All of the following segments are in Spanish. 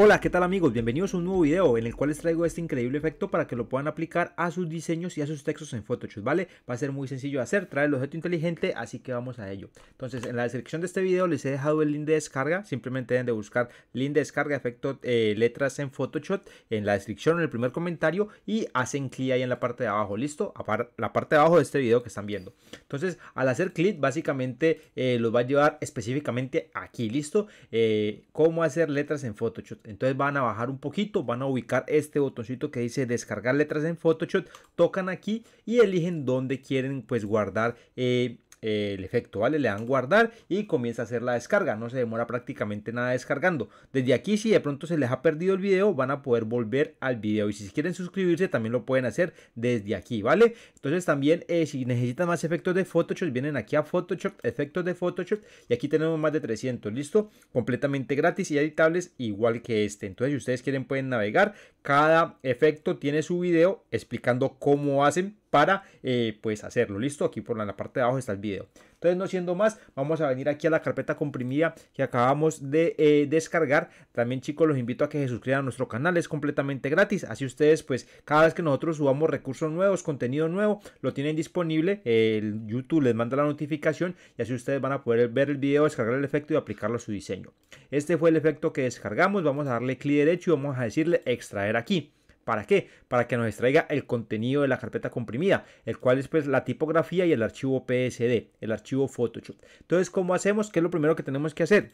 Hola, ¿qué tal amigos? Bienvenidos a un nuevo video en el cual les traigo este increíble efecto para que lo puedan aplicar a sus diseños y a sus textos en Photoshop, ¿vale? Va a ser muy sencillo de hacer, trae el objeto inteligente, así que vamos a ello. Entonces, en la descripción de este video les he dejado el link de descarga, simplemente deben de buscar link de descarga, efecto eh, letras en Photoshop, en la descripción, en el primer comentario y hacen clic ahí en la parte de abajo, ¿listo? la parte de abajo de este video que están viendo. Entonces, al hacer clic, básicamente eh, los va a llevar específicamente aquí, ¿listo? Eh, ¿Cómo hacer letras en Photoshop? Entonces van a bajar un poquito, van a ubicar este botoncito que dice descargar letras en Photoshop, tocan aquí y eligen dónde quieren pues guardar eh, el efecto, ¿vale? Le dan guardar y comienza a hacer la descarga, no se demora prácticamente nada descargando. Desde aquí si de pronto se les ha perdido el video van a poder volver al video y si quieren suscribirse también lo pueden hacer desde aquí, ¿vale? Entonces también eh, si necesitan más efectos de Photoshop vienen aquí a Photoshop, efectos de Photoshop y aquí tenemos más de 300, ¿listo? Completamente gratis y editables igual que este. Entonces si ustedes quieren pueden navegar, cada efecto tiene su video explicando cómo hacen para eh, pues hacerlo. Listo, aquí por la parte de abajo está el video. Entonces no siendo más, vamos a venir aquí a la carpeta comprimida que acabamos de eh, descargar. También chicos los invito a que se suscriban a nuestro canal, es completamente gratis. Así ustedes pues cada vez que nosotros subamos recursos nuevos, contenido nuevo, lo tienen disponible. el YouTube les manda la notificación y así ustedes van a poder ver el video, descargar el efecto y aplicarlo a su diseño. Este fue el efecto que descargamos, vamos a darle clic derecho y vamos a decirle extraer aquí. ¿Para qué? Para que nos extraiga el contenido de la carpeta comprimida, el cual es pues la tipografía y el archivo PSD, el archivo Photoshop. Entonces, ¿cómo hacemos? ¿Qué es lo primero que tenemos que hacer?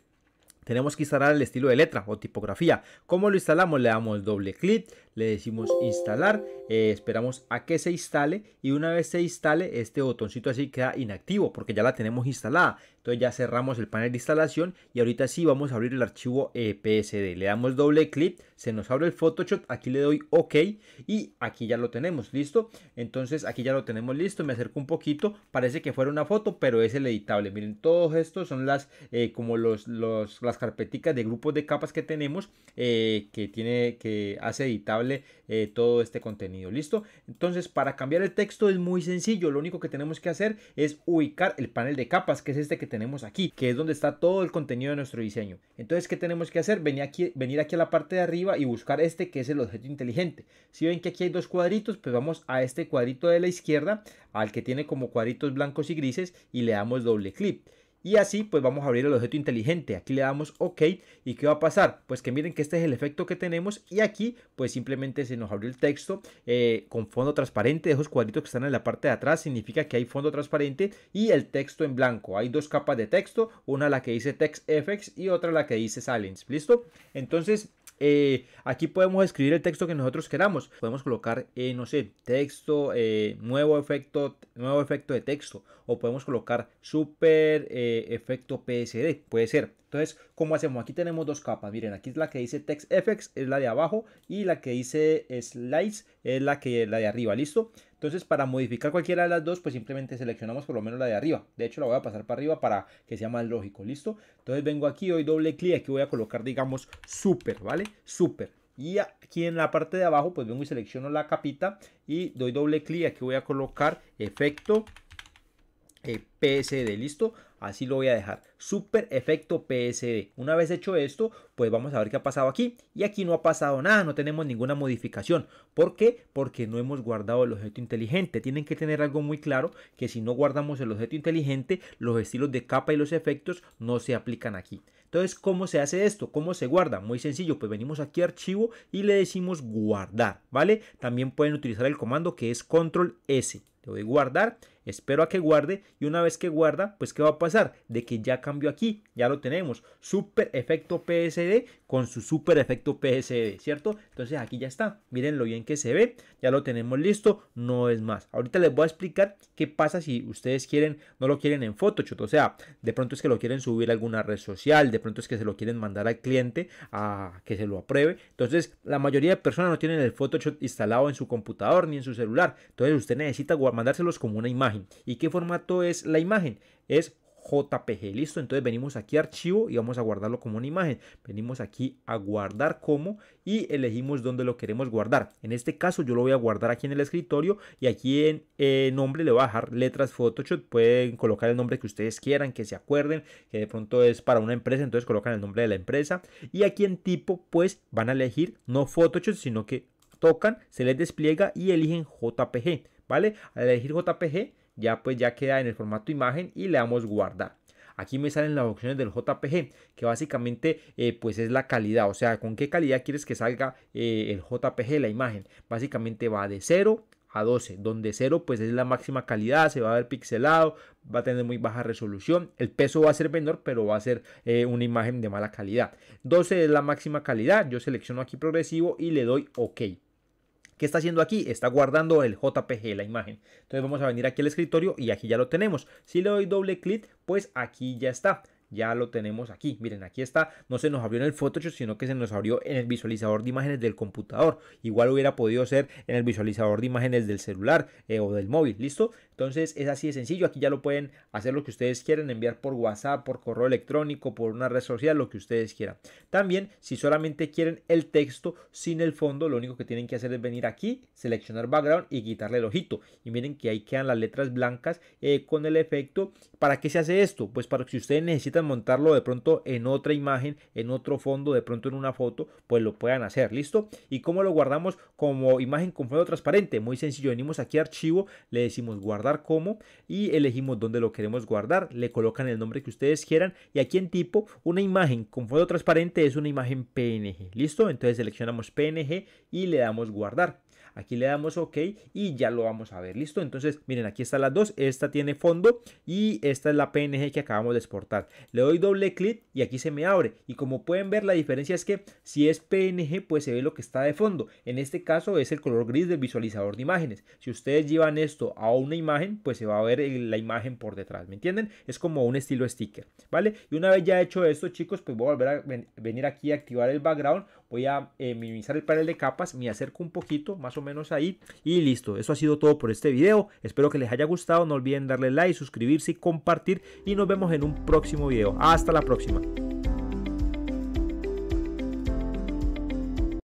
Tenemos que instalar el estilo de letra o tipografía. ¿Cómo lo instalamos? Le damos doble clic, le decimos instalar, eh, esperamos a que se instale y una vez se instale este botoncito así queda inactivo porque ya la tenemos instalada. Entonces ya cerramos el panel de instalación y ahorita sí vamos a abrir el archivo eh, PSD. Le damos doble clic, se nos abre el Photoshop, aquí le doy OK y aquí ya lo tenemos, ¿listo? Entonces aquí ya lo tenemos listo, me acerco un poquito, parece que fuera una foto, pero es el editable. Miren, todos estos son las eh, como los, las carpeticas de grupos de capas que tenemos eh, que tiene que hace editable todo este contenido, ¿listo? Entonces para cambiar el texto es muy sencillo, lo único que tenemos que hacer es ubicar el panel de capas, que es este que tenemos aquí, que es donde está todo el contenido de nuestro diseño. Entonces, ¿qué tenemos que hacer? Venir aquí, venir aquí a la parte de arriba y buscar este que es el objeto inteligente. Si ven que aquí hay dos cuadritos, pues vamos a este cuadrito de la izquierda, al que tiene como cuadritos blancos y grises, y le damos doble clic y así pues vamos a abrir el objeto inteligente. Aquí le damos OK y ¿qué va a pasar? Pues que miren que este es el efecto que tenemos y aquí pues simplemente se nos abrió el texto eh, con fondo transparente. Esos cuadritos que están en la parte de atrás significa que hay fondo transparente y el texto en blanco. Hay dos capas de texto, una la que dice text effects y otra la que dice Silence. ¿Listo? Entonces eh, aquí podemos escribir el texto que nosotros queramos. Podemos colocar, eh, no sé, texto, eh, nuevo, efecto, nuevo efecto de texto. O podemos colocar super efecto PSD. Puede ser. Entonces, ¿cómo hacemos? Aquí tenemos dos capas. Miren, aquí es la que dice text effects, es la de abajo. Y la que dice slice es la, que, la de arriba. ¿Listo? Entonces, para modificar cualquiera de las dos, pues simplemente seleccionamos por lo menos la de arriba. De hecho, la voy a pasar para arriba para que sea más lógico, ¿listo? Entonces vengo aquí, doy doble clic, aquí voy a colocar, digamos, super, ¿vale? Super. Y aquí en la parte de abajo, pues vengo y selecciono la capita y doy doble clic, aquí voy a colocar efecto, eh, PSD, ¿listo? Así lo voy a dejar, super efecto PSD. Una vez hecho esto, pues vamos a ver qué ha pasado aquí. Y aquí no ha pasado nada, no tenemos ninguna modificación. ¿Por qué? Porque no hemos guardado el objeto inteligente. Tienen que tener algo muy claro, que si no guardamos el objeto inteligente, los estilos de capa y los efectos no se aplican aquí. Entonces, ¿cómo se hace esto? ¿Cómo se guarda? Muy sencillo, pues venimos aquí a archivo y le decimos guardar, ¿vale? También pueden utilizar el comando que es control S. Le doy guardar, espero a que guarde y una vez que guarda, pues ¿qué va a pasar? De que ya cambió aquí, ya lo tenemos. Super efecto PSD con su super efecto PSD, ¿cierto? Entonces aquí ya está. Miren lo bien que se ve. Ya lo tenemos listo. No es más. Ahorita les voy a explicar qué pasa si ustedes quieren, no lo quieren en Photoshop. O sea, de pronto es que lo quieren subir a alguna red social. De pronto es que se lo quieren mandar al cliente a que se lo apruebe. Entonces la mayoría de personas no tienen el Photoshop instalado en su computador ni en su celular. Entonces usted necesita mandárselos como una imagen. ¿Y qué formato es la imagen. Es JPG, listo, entonces venimos aquí a archivo y vamos a guardarlo como una imagen, venimos aquí a guardar como y elegimos donde lo queremos guardar, en este caso yo lo voy a guardar aquí en el escritorio y aquí en eh, nombre le voy a dejar letras Photoshop, pueden colocar el nombre que ustedes quieran, que se acuerden, que de pronto es para una empresa, entonces colocan el nombre de la empresa y aquí en tipo pues van a elegir no Photoshop sino que tocan, se les despliega y eligen JPG, ¿vale? Al elegir JPG ya pues ya queda en el formato imagen y le damos guardar. Aquí me salen las opciones del JPG, que básicamente eh, pues es la calidad, o sea, con qué calidad quieres que salga eh, el JPG, la imagen. Básicamente va de 0 a 12, donde 0 pues es la máxima calidad, se va a ver pixelado, va a tener muy baja resolución, el peso va a ser menor, pero va a ser eh, una imagen de mala calidad. 12 es la máxima calidad, yo selecciono aquí progresivo y le doy OK. ¿Qué está haciendo aquí? Está guardando el JPG, la imagen. Entonces vamos a venir aquí al escritorio y aquí ya lo tenemos. Si le doy doble clic, pues aquí ya está ya lo tenemos aquí. Miren, aquí está, no se nos abrió en el Photoshop, sino que se nos abrió en el visualizador de imágenes del computador. Igual hubiera podido ser en el visualizador de imágenes del celular eh, o del móvil, ¿listo? Entonces es así de sencillo, aquí ya lo pueden hacer lo que ustedes quieran enviar por WhatsApp, por correo electrónico, por una red social, lo que ustedes quieran. También, si solamente quieren el texto sin el fondo, lo único que tienen que hacer es venir aquí, seleccionar background y quitarle el ojito. Y miren que ahí quedan las letras blancas eh, con el efecto. ¿Para qué se hace esto? Pues para que si ustedes necesitan montarlo de pronto en otra imagen, en otro fondo, de pronto en una foto, pues lo puedan hacer, ¿listo? ¿Y cómo lo guardamos como imagen con fondo transparente? Muy sencillo, venimos aquí a archivo, le decimos guardar como y elegimos dónde lo queremos guardar, le colocan el nombre que ustedes quieran y aquí en tipo, una imagen con fondo transparente es una imagen PNG, ¿listo? Entonces seleccionamos PNG y le damos guardar. Aquí le damos OK y ya lo vamos a ver. ¿Listo? Entonces, miren, aquí están las dos. Esta tiene fondo y esta es la PNG que acabamos de exportar. Le doy doble clic y aquí se me abre. Y como pueden ver, la diferencia es que si es PNG, pues se ve lo que está de fondo. En este caso es el color gris del visualizador de imágenes. Si ustedes llevan esto a una imagen, pues se va a ver la imagen por detrás. ¿Me entienden? Es como un estilo sticker. ¿Vale? Y una vez ya hecho esto, chicos, pues voy a volver a venir aquí a activar el background voy a eh, minimizar el panel de capas, me acerco un poquito, más o menos ahí, y listo. Eso ha sido todo por este video, espero que les haya gustado, no olviden darle like, suscribirse y compartir, y nos vemos en un próximo video. Hasta la próxima.